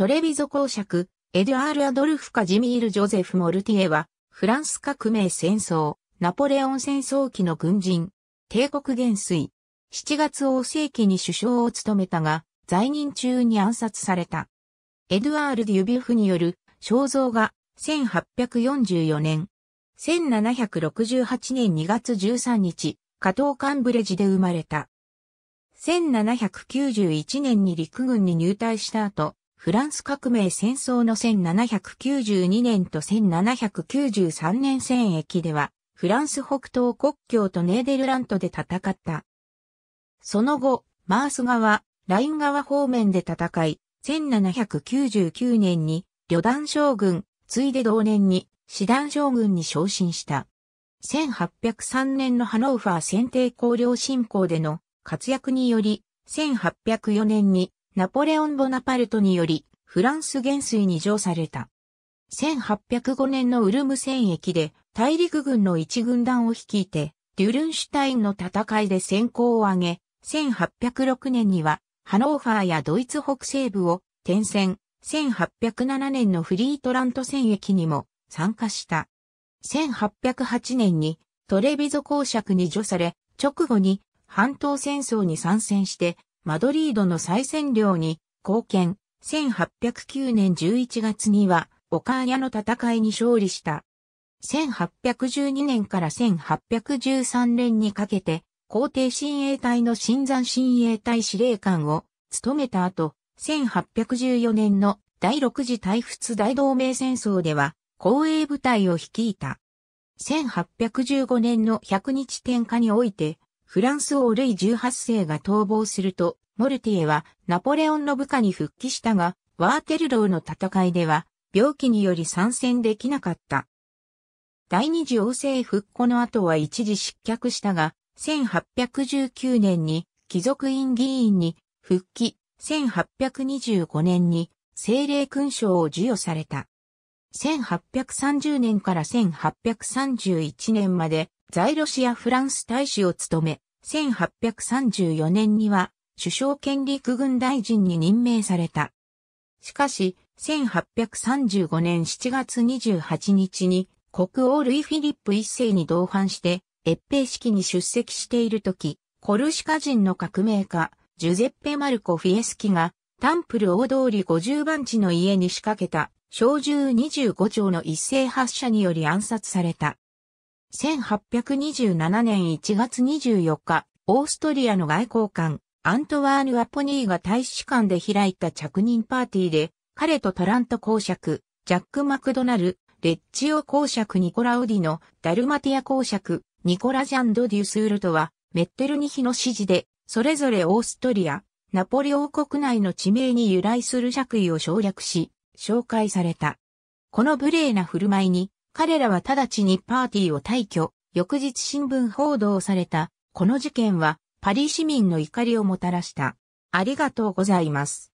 トレビゾ公爵、エドゥアール・アドルフ・カジミール・ジョゼフ・モルティエは、フランス革命戦争、ナポレオン戦争期の軍人、帝国元帥、7月王世紀に首相を務めたが、在任中に暗殺された。エドゥアール・デュビュフによる肖像が1844年、1768年2月13日、加藤カンブレジで生まれた。1791年に陸軍に入隊した後、フランス革命戦争の1792年と1793年戦役では、フランス北東国境とネーデルラントで戦った。その後、マース側、ライン側方面で戦い、1799年に旅団将軍、ついで同年に師団将軍に昇進した。1803年のハノーファー選定公領侵攻での活躍により、1804年にナポレオン・ボナパルトにより、フランス元帥に乗された。1805年のウルム戦役で、大陸軍の一軍団を率いて、デュルンシュタインの戦いで戦功を挙げ、1806年には、ハノーファーやドイツ北西部を転戦、1807年のフリートラント戦役にも参加した。1808年にトレビゾ公爵に除され、直後に半島戦争に参戦してマドリードの再占領に貢献、1809年11月には、オカーニャの戦いに勝利した。1812年から1813年にかけて、皇帝親衛隊の新山親衛隊司令官を務めた後、1814年の第6次大仏大同盟戦争では、公衛部隊を率いた。1815年の100日天下において、フランス王ルイ18世が逃亡すると、モルティエはナポレオンの部下に復帰したが、ワーテルローの戦いでは病気により参戦できなかった。第二次王政復古の後は一時失脚したが、1819年に貴族院議員に復帰、1825年に政令勲章を授与された。1830年から1831年まで在ロシアフランス大使を務め、1834年には首相権力軍大臣に任命された。しかし、1835年7月28日に国王ルイ・フィリップ一世に同伴して閲兵式に出席しているとき、コルシカ人の革命家、ジュゼッペ・マルコ・フィエスキが、タンプル大通り50番地の家に仕掛けた、小銃25丁の一斉発射により暗殺された。1827年1月24日、オーストリアの外交官、アントワーヌ・アポニーが大使館で開いた着任パーティーで、彼とタラント公爵、ジャック・マクドナル、レッチオ公爵ニコラ・ウディのダルマティア公爵、ニコラ・ジャンド・デュスールとは、メッテルニヒの指示で、それぞれオーストリア、ナポリ王国内の地名に由来する爵位を省略し、紹介された。この無礼な振る舞いに、彼らは直ちにパーティーを退去、翌日新聞報道された。この事件は、パリ市民の怒りをもたらした。ありがとうございます。